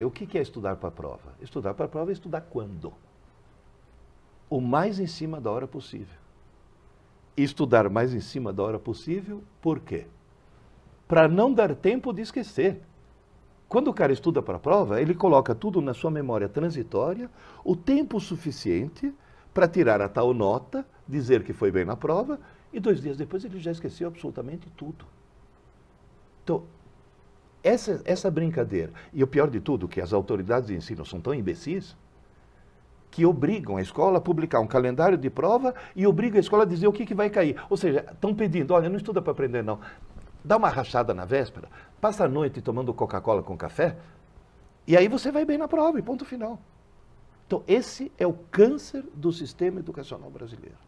É, o que é estudar para a prova? Estudar para a prova é estudar quando? O mais em cima da hora possível. Estudar mais em cima da hora possível, por quê? Para não dar tempo de esquecer. Quando o cara estuda para a prova, ele coloca tudo na sua memória transitória, o tempo suficiente para tirar a tal nota, dizer que foi bem na prova, e dois dias depois ele já esqueceu absolutamente tudo. Então, essa, essa brincadeira. E o pior de tudo, que as autoridades de ensino são tão imbecis que obrigam a escola a publicar um calendário de prova e obrigam a escola a dizer o que, que vai cair. Ou seja, estão pedindo, olha, não estuda para aprender não. Dá uma rachada na véspera, passa a noite tomando Coca-Cola com café, e aí você vai bem na prova e ponto final. Então, esse é o câncer do sistema educacional brasileiro.